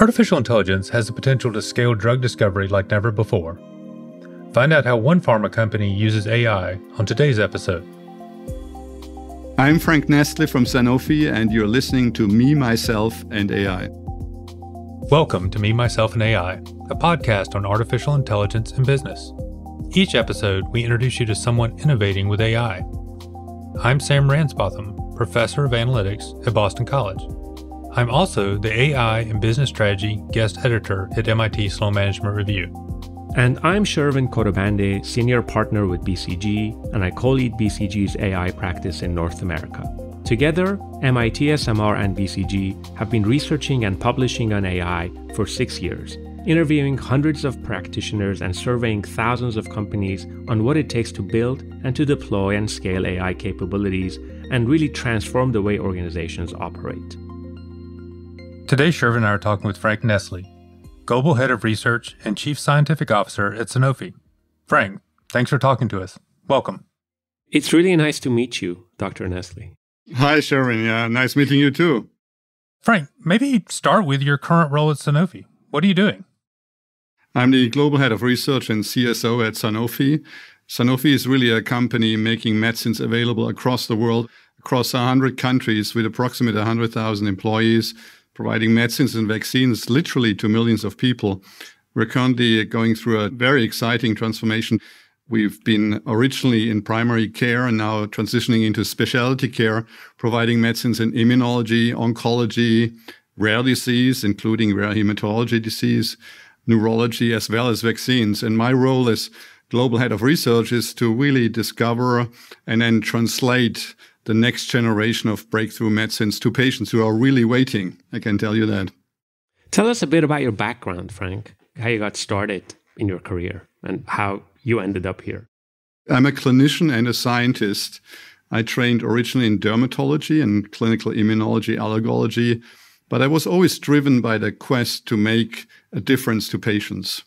Artificial intelligence has the potential to scale drug discovery like never before. Find out how one pharma company uses AI on today's episode. I'm Frank Nestle from Sanofi, and you're listening to Me, Myself, and AI. Welcome to Me, Myself, and AI, a podcast on artificial intelligence and business. Each episode, we introduce you to someone innovating with AI. I'm Sam Ransbotham, professor of analytics at Boston College. I'm also the AI and Business Strategy guest editor at MIT Sloan Management Review. And I'm Shervin Kotobande, senior partner with BCG, and I co lead BCG's AI practice in North America. Together, MIT SMR and BCG have been researching and publishing on AI for six years, interviewing hundreds of practitioners and surveying thousands of companies on what it takes to build and to deploy and scale AI capabilities and really transform the way organizations operate. Today, Sherv and I are talking with Frank Nestle, Global Head of Research and Chief Scientific Officer at Sanofi. Frank, thanks for talking to us. Welcome. It's really nice to meet you, Dr. Nestle. Hi, Sherwin. Yeah, nice meeting you too. Frank, maybe start with your current role at Sanofi. What are you doing? I'm the Global Head of Research and CSO at Sanofi. Sanofi is really a company making medicines available across the world, across 100 countries with approximately 100,000 employees, providing medicines and vaccines literally to millions of people. We're currently going through a very exciting transformation. We've been originally in primary care and now transitioning into specialty care, providing medicines in immunology, oncology, rare disease, including rare hematology disease, neurology, as well as vaccines. And my role as global head of research is to really discover and then translate the next generation of breakthrough medicines to patients who are really waiting. I can tell you that. Tell us a bit about your background, Frank, how you got started in your career and how you ended up here. I'm a clinician and a scientist. I trained originally in dermatology and clinical immunology, allergology, but I was always driven by the quest to make a difference to patients.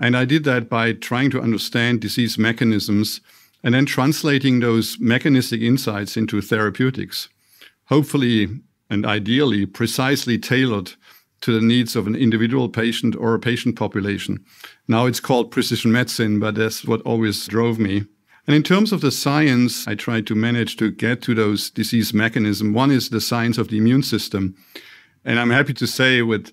And I did that by trying to understand disease mechanisms and then translating those mechanistic insights into therapeutics, hopefully and ideally precisely tailored to the needs of an individual patient or a patient population. Now it's called precision medicine, but that's what always drove me. And in terms of the science, I try to manage to get to those disease mechanisms. One is the science of the immune system. And I'm happy to say with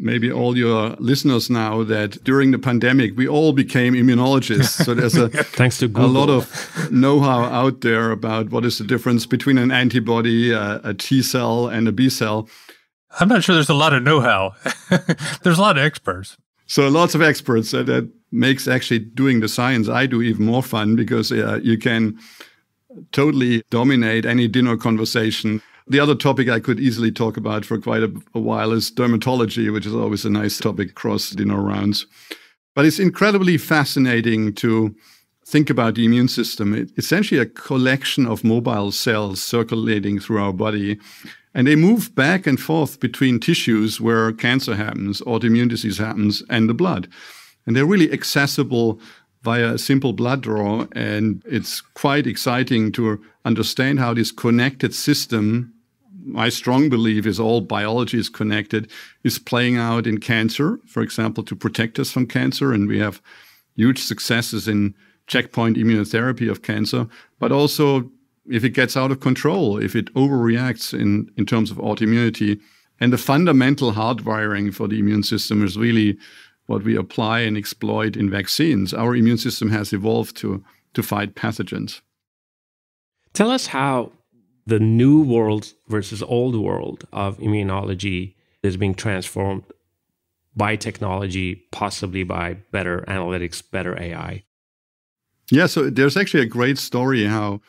maybe all your listeners now that during the pandemic we all became immunologists. So there's a thanks to Google. a lot of know-how out there about what is the difference between an antibody, uh, a T cell, and a B cell. I'm not sure there's a lot of know-how. there's a lot of experts. So lots of experts uh, that makes actually doing the science I do even more fun because uh, you can totally dominate any dinner conversation the other topic I could easily talk about for quite a, a while is dermatology, which is always a nice topic across dinner rounds. But it's incredibly fascinating to think about the immune system. It's essentially a collection of mobile cells circulating through our body. And they move back and forth between tissues where cancer happens, autoimmune disease happens, and the blood. And they're really accessible via a simple blood draw. And it's quite exciting to understand how this connected system, my strong belief is all biology is connected, is playing out in cancer, for example, to protect us from cancer. And we have huge successes in checkpoint immunotherapy of cancer, but also if it gets out of control, if it overreacts in, in terms of autoimmunity. And the fundamental hardwiring for the immune system is really what we apply and exploit in vaccines. Our immune system has evolved to, to fight pathogens. Tell us how the new world versus old world of immunology is being transformed by technology, possibly by better analytics, better AI. Yeah, so there's actually a great story how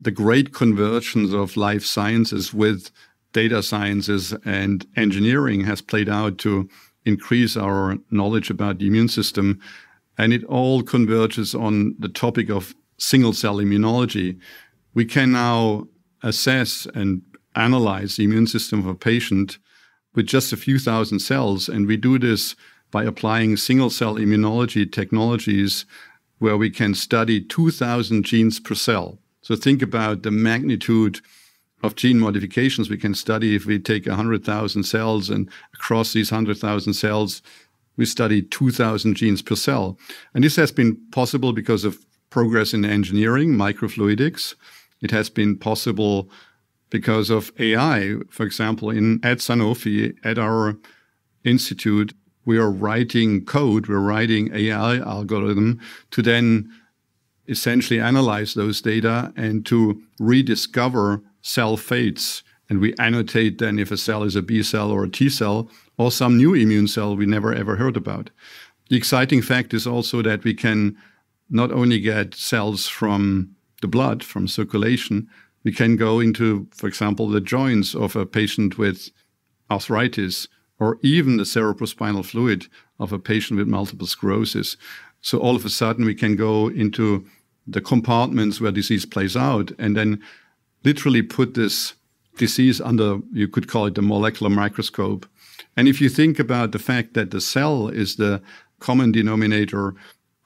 the great convergence of life sciences with data sciences and engineering has played out to increase our knowledge about the immune system. And it all converges on the topic of single cell immunology. We can now assess and analyze the immune system of a patient with just a few thousand cells. And we do this by applying single cell immunology technologies where we can study 2,000 genes per cell. So think about the magnitude of gene modifications we can study if we take 100,000 cells and across these 100,000 cells, we study 2,000 genes per cell. And this has been possible because of progress in engineering, microfluidics. It has been possible because of AI. For example, in at Sanofi, at our institute, we are writing code, we're writing AI algorithm to then essentially analyze those data and to rediscover cell fates and we annotate then if a cell is a B cell or a T cell or some new immune cell we never ever heard about. The exciting fact is also that we can not only get cells from the blood, from circulation, we can go into, for example, the joints of a patient with arthritis or even the cerebrospinal fluid of a patient with multiple sclerosis. So all of a sudden we can go into the compartments where disease plays out and then literally put this disease under, you could call it the molecular microscope. And if you think about the fact that the cell is the common denominator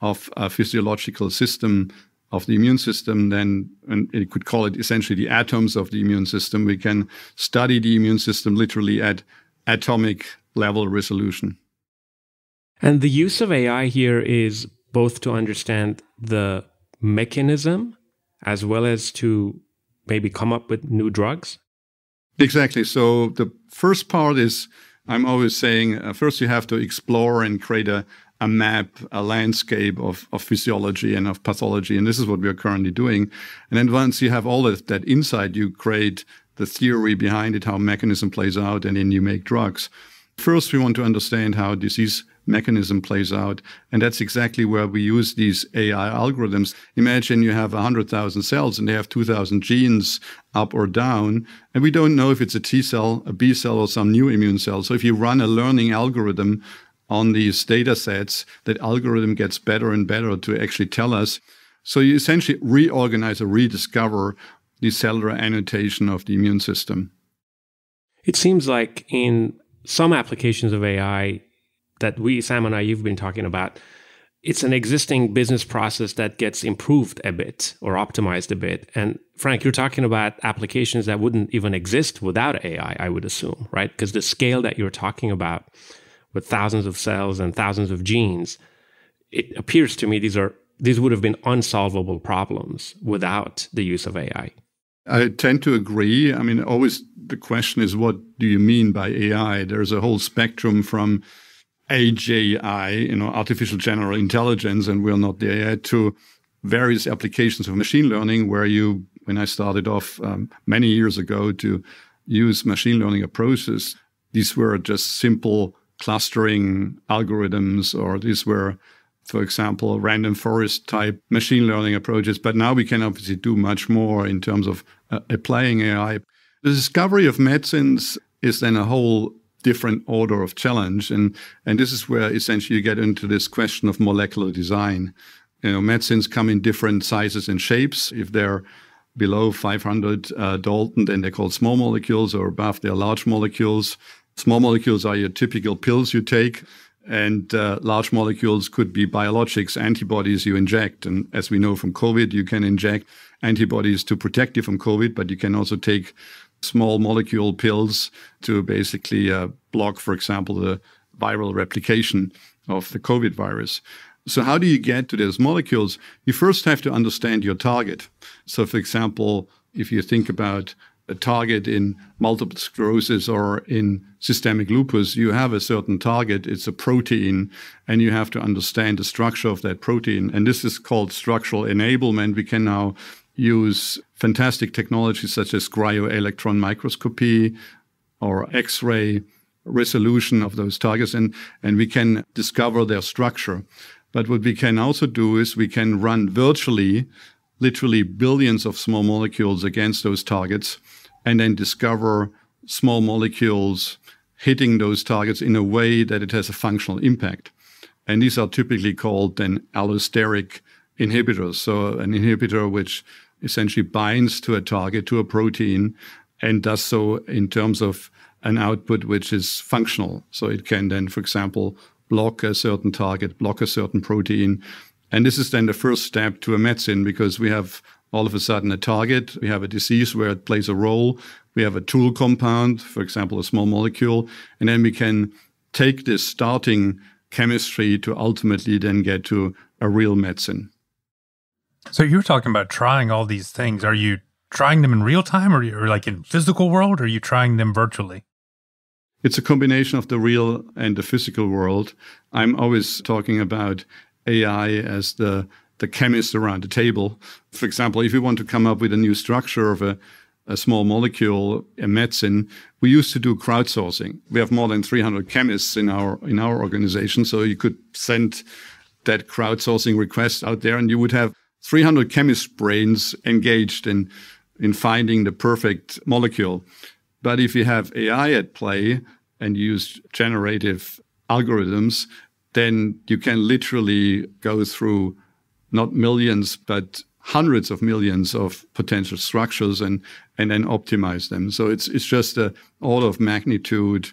of a physiological system of the immune system, then and you could call it essentially the atoms of the immune system. We can study the immune system literally at atomic level resolution. And the use of AI here is both to understand the mechanism as well as to maybe come up with new drugs? Exactly. So the first part is I'm always saying uh, first you have to explore and create a, a map, a landscape of, of physiology and of pathology. And this is what we are currently doing. And then once you have all of that insight, you create the theory behind it, how mechanism plays out, and then you make drugs. First, we want to understand how disease mechanism plays out. And that's exactly where we use these AI algorithms. Imagine you have 100,000 cells and they have 2,000 genes up or down. And we don't know if it's a T cell, a B cell, or some new immune cell. So if you run a learning algorithm on these data sets, that algorithm gets better and better to actually tell us. So you essentially reorganize or rediscover the cellular annotation of the immune system. It seems like in some applications of AI, that we, Sam and I, you've been talking about, it's an existing business process that gets improved a bit or optimized a bit. And Frank, you're talking about applications that wouldn't even exist without AI, I would assume, right? Because the scale that you're talking about with thousands of cells and thousands of genes, it appears to me these are these would have been unsolvable problems without the use of AI. I tend to agree. I mean, always the question is what do you mean by AI? There's a whole spectrum from AGI, you know, artificial general intelligence, and we're not there yet, to various applications of machine learning, where you, when I started off um, many years ago to use machine learning approaches, these were just simple clustering algorithms, or these were, for example, random forest type machine learning approaches. But now we can obviously do much more in terms of uh, applying AI. The discovery of medicines is then a whole different order of challenge. And, and this is where essentially you get into this question of molecular design. You know, medicines come in different sizes and shapes. If they're below 500 uh, Dalton, then they're called small molecules, or above, they're large molecules. Small molecules are your typical pills you take, and uh, large molecules could be biologics, antibodies you inject. And as we know from COVID, you can inject antibodies to protect you from COVID, but you can also take small molecule pills to basically uh, block, for example, the viral replication of the COVID virus. So, how do you get to those molecules? You first have to understand your target. So, for example, if you think about a target in multiple sclerosis or in systemic lupus, you have a certain target, it's a protein, and you have to understand the structure of that protein. And this is called structural enablement. We can now use fantastic technologies such as cryo-electron microscopy or X-ray resolution of those targets, and, and we can discover their structure. But what we can also do is we can run virtually, literally billions of small molecules against those targets, and then discover small molecules hitting those targets in a way that it has a functional impact. And these are typically called then allosteric inhibitors. So an inhibitor which essentially binds to a target, to a protein, and does so in terms of an output which is functional. So it can then, for example, block a certain target, block a certain protein. And this is then the first step to a medicine because we have all of a sudden a target, we have a disease where it plays a role, we have a tool compound, for example, a small molecule, and then we can take this starting chemistry to ultimately then get to a real medicine. So you are talking about trying all these things. Are you trying them in real time or, or like in physical world or are you trying them virtually? It's a combination of the real and the physical world. I'm always talking about AI as the the chemist around the table. For example, if we want to come up with a new structure of a a small molecule, a medicine, we used to do crowdsourcing. We have more than 300 chemists in our in our organization, so you could send that crowdsourcing request out there, and you would have 300 chemist brains engaged in, in finding the perfect molecule. But if you have AI at play and use generative algorithms, then you can literally go through not millions, but hundreds of millions of potential structures and, and then optimize them. So it's, it's just a order of magnitude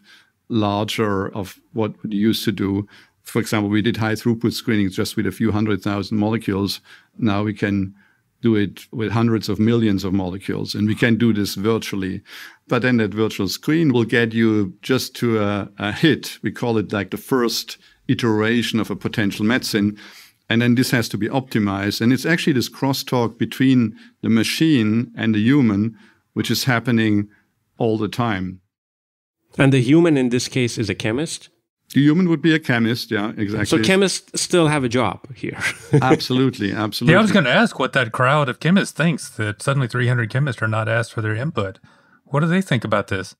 larger of what we used to do for example, we did high throughput screening just with a few hundred thousand molecules. Now we can do it with hundreds of millions of molecules, and we can do this virtually. But then that virtual screen will get you just to a, a hit. We call it like the first iteration of a potential medicine. And then this has to be optimized. And it's actually this crosstalk between the machine and the human, which is happening all the time. And the human in this case is a chemist? The human would be a chemist, yeah, exactly. So chemists still have a job here. absolutely, absolutely. Yeah, I was going to ask what that crowd of chemists thinks that suddenly 300 chemists are not asked for their input. What do they think about this?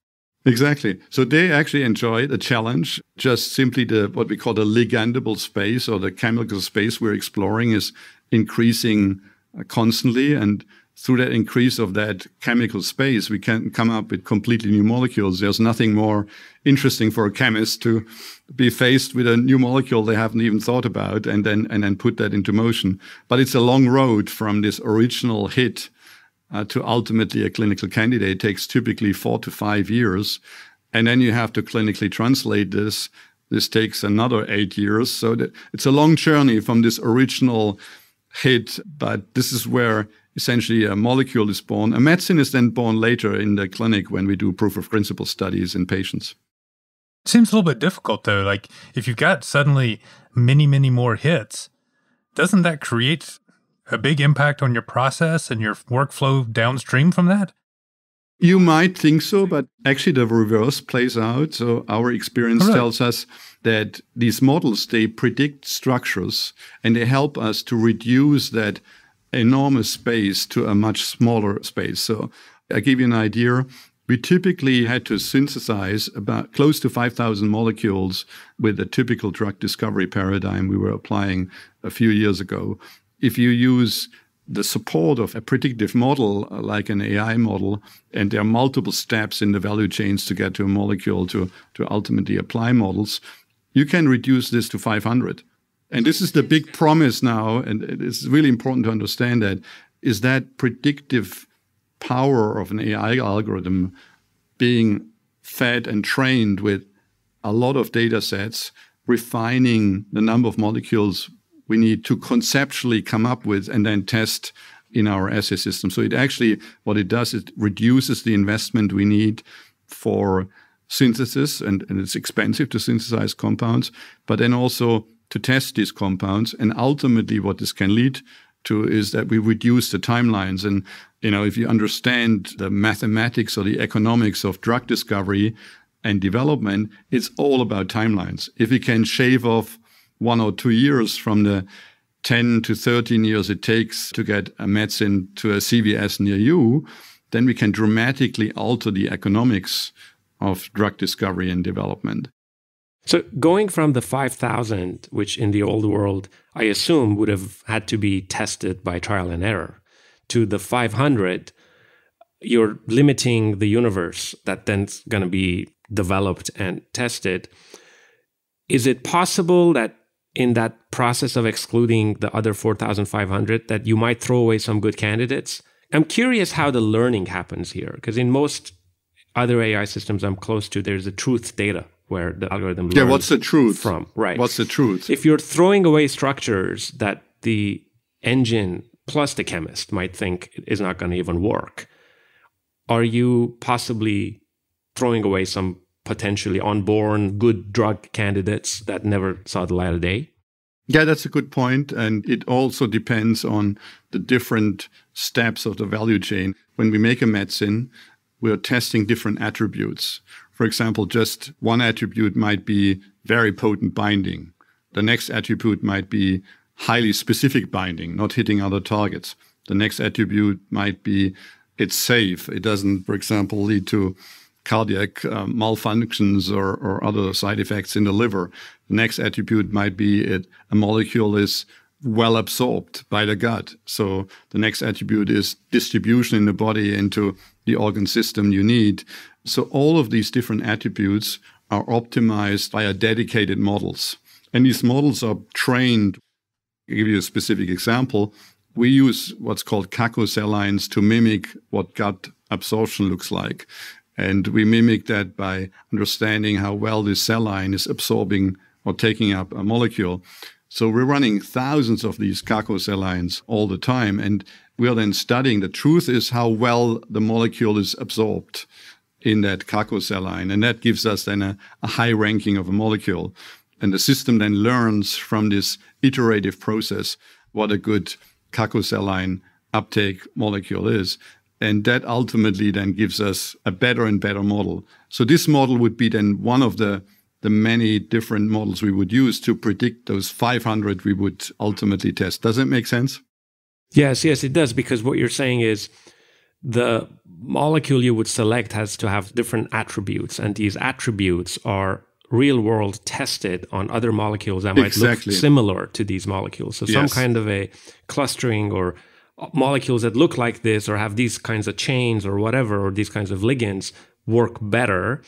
Exactly. So they actually enjoy the challenge. Just simply the what we call the ligandable space or the chemical space we're exploring is increasing uh, constantly and through that increase of that chemical space, we can come up with completely new molecules. There's nothing more interesting for a chemist to be faced with a new molecule they haven't even thought about and then and then put that into motion. But it's a long road from this original hit uh, to ultimately a clinical candidate. It takes typically four to five years, and then you have to clinically translate this. This takes another eight years, so that it's a long journey from this original hit. But this is where essentially a molecule is born. A medicine is then born later in the clinic when we do proof of principle studies in patients. Seems a little bit difficult though. Like if you've got suddenly many, many more hits, doesn't that create a big impact on your process and your workflow downstream from that? You might think so, but actually the reverse plays out. So our experience right. tells us that these models, they predict structures and they help us to reduce that enormous space to a much smaller space. So I give you an idea. We typically had to synthesize about close to 5,000 molecules with the typical drug discovery paradigm we were applying a few years ago. If you use the support of a predictive model uh, like an AI model, and there are multiple steps in the value chains to get to a molecule to, to ultimately apply models, you can reduce this to 500. And this is the big promise now, and it's really important to understand that, is that predictive power of an AI algorithm being fed and trained with a lot of data sets, refining the number of molecules we need to conceptually come up with and then test in our assay system. So it actually, what it does, it reduces the investment we need for synthesis, and, and it's expensive to synthesize compounds, but then also to test these compounds. And ultimately, what this can lead to is that we reduce the timelines. And, you know, if you understand the mathematics or the economics of drug discovery and development, it's all about timelines. If we can shave off one or two years from the 10 to 13 years it takes to get a medicine to a CVS near you, then we can dramatically alter the economics of drug discovery and development. So going from the 5,000, which in the old world, I assume would have had to be tested by trial and error, to the 500, you're limiting the universe that then's going to be developed and tested. Is it possible that in that process of excluding the other 4,500 that you might throw away some good candidates? I'm curious how the learning happens here, because in most other AI systems I'm close to, there's a truth data where the algorithm yeah what's the truth from right what's the truth if you're throwing away structures that the engine plus the chemist might think is not going to even work are you possibly throwing away some potentially unborn good drug candidates that never saw the light of day yeah, that's a good And it also depends on the different steps of the value chain. When we make a medicine, we're testing different attributes. For example, just one attribute might be very potent binding. The next attribute might be highly specific binding, not hitting other targets. The next attribute might be it's safe. It doesn't, for example, lead to cardiac uh, malfunctions or, or, other side effects in the liver. The next attribute might be it, a molecule is well absorbed by the gut. So the next attribute is distribution in the body into the organ system you need. So all of these different attributes are optimized via dedicated models. And these models are trained. I'll give you a specific example. We use what's called CACO cell lines to mimic what gut absorption looks like. And we mimic that by understanding how well this cell line is absorbing or taking up a molecule. So we're running thousands of these cell lines all the time, and we are then studying. The truth is how well the molecule is absorbed in that cell line, and that gives us then a, a high ranking of a molecule. And the system then learns from this iterative process what a good cell line uptake molecule is. And that ultimately then gives us a better and better model. So this model would be then one of the the many different models we would use to predict those 500 we would ultimately test. Does it make sense? Yes, yes, it does. Because what you're saying is the molecule you would select has to have different attributes, and these attributes are real world tested on other molecules that might exactly. look similar to these molecules. So, yes. some kind of a clustering or molecules that look like this or have these kinds of chains or whatever, or these kinds of ligands work better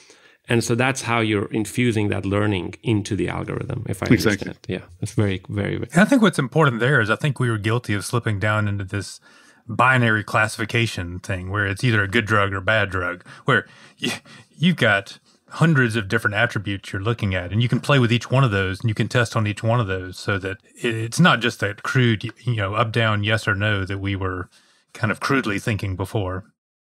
and so that's how you're infusing that learning into the algorithm, if I exactly. understand. Yeah, it's very, very. very. I think what's important there is I think we were guilty of slipping down into this binary classification thing where it's either a good drug or a bad drug, where you, you've got hundreds of different attributes you're looking at and you can play with each one of those and you can test on each one of those so that it's not just that crude you know up down yes or no that we were kind of crudely thinking before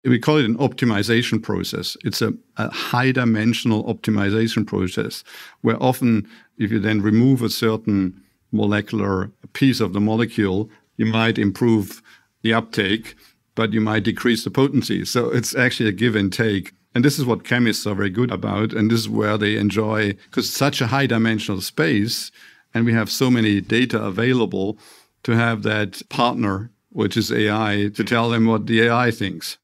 we call it an optimization process. It's a, a, high dimensional optimization process where often, if you then remove a certain molecular piece of the molecule, you might improve the uptake, but you might decrease the potency. So it's actually a give and take. And this is what chemists are very good about. And this is where they enjoy, because such a high dimensional space, and we have so many data available to have that partner, which is AI, to tell them what the AI thinks.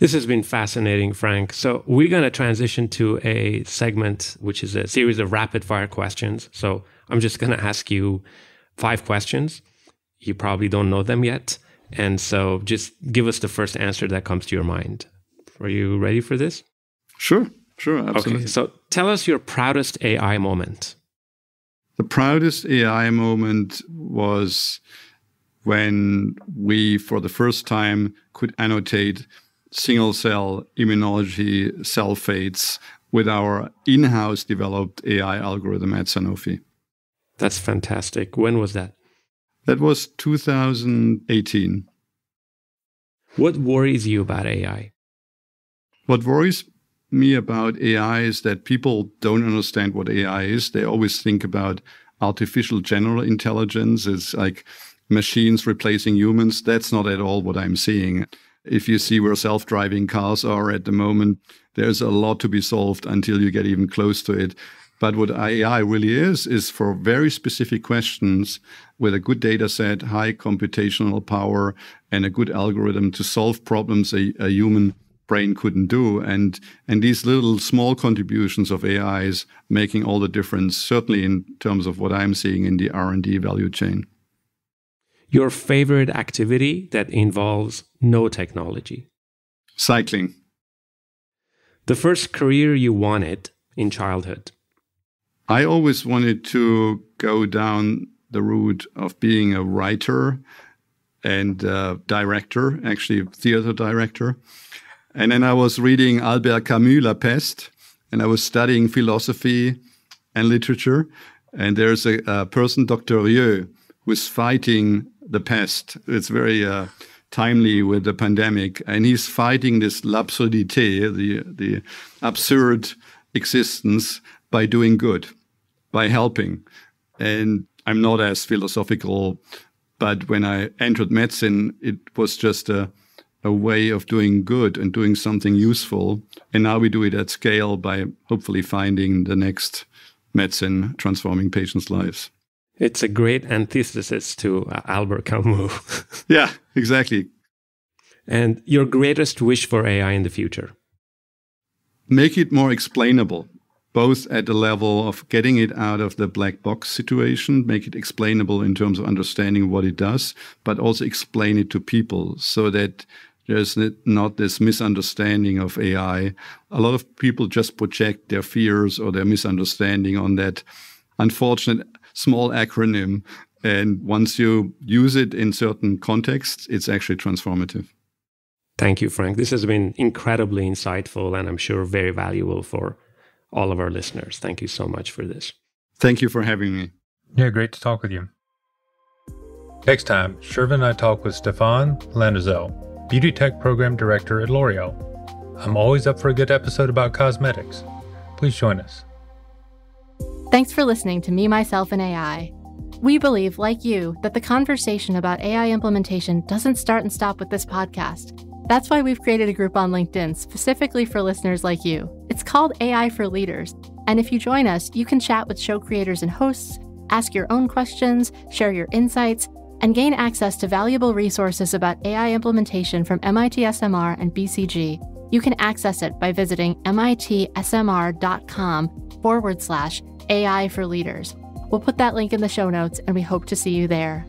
This has been fascinating, Frank. So, we're going to transition to a segment which is a series of rapid fire questions. So, I'm just going to ask you five questions. You probably don't know them yet. And so, just give us the first answer that comes to your mind. Are you ready for this? Sure, sure, absolutely. Okay, so, tell us your proudest AI moment. The proudest AI moment was when we, for the first time, could annotate single cell immunology cell fates with our in house developed AI algorithm at Sanofi. That's fantastic. When was that? That was 2018. What worries you about AI? What worries me about AI is that people don't understand what AI is. They always think about artificial general intelligence as like machines replacing humans. That's not at all what I'm seeing if you see where self driving cars are at the moment, there's a lot to be solved until you get even close to it. But what AI really is, is for very specific questions with a good data set, high computational power, and a good algorithm to solve problems a, a human brain couldn't do. And, and these little small contributions of AI is making all the difference, certainly in terms of what I'm seeing in the R&D value chain your favorite activity that involves no technology? Cycling. The first career you wanted in childhood? I always wanted to go down the route of being a writer and director, actually theater director. And then I was reading Albert Camus' La Peste, and I was studying philosophy and literature. And there's a, a person, Dr. Rieu, who's fighting the pest. It's very uh, timely with the pandemic, and he's fighting this l'absurdité, the the absurd existence, by doing good, by helping. And I'm not as philosophical, but when I entered medicine, it was just a a way of doing good and doing something useful. And now we do it at scale by hopefully finding the next medicine transforming patients' lives. It's a great antithesis to uh, Albert Camus. yeah, exactly. And your greatest wish for AI in the future? Make it more explainable, both at the level of getting it out of the black box situation, make it explainable in terms of understanding what it does, but also explain it to people so that there's not this misunderstanding of AI. A lot of people just project their fears or their misunderstanding on that unfortunate small acronym. And once you use it in certain contexts, it's actually transformative. Thank you, Frank. This has been incredibly insightful and I'm sure very valuable for all of our listeners. Thank you so much for this. Thank you for having me. Yeah, great to talk with you. Next time, Shervin and I talk with Stefan Lanazel, Beauty Tech Program Director at L'Oreal. I'm always up for a good episode about cosmetics. Please join us. Thanks for listening to Me, Myself, and AI. We believe, like you, that the conversation about AI implementation doesn't start and stop with this podcast. That's why we've created a group on LinkedIn specifically for listeners like you. It's called AI for Leaders. And if you join us, you can chat with show creators and hosts, ask your own questions, share your insights, and gain access to valuable resources about AI implementation from MIT SMR and BCG. You can access it by visiting mitsmr.com forward slash AI for Leaders. We'll put that link in the show notes and we hope to see you there.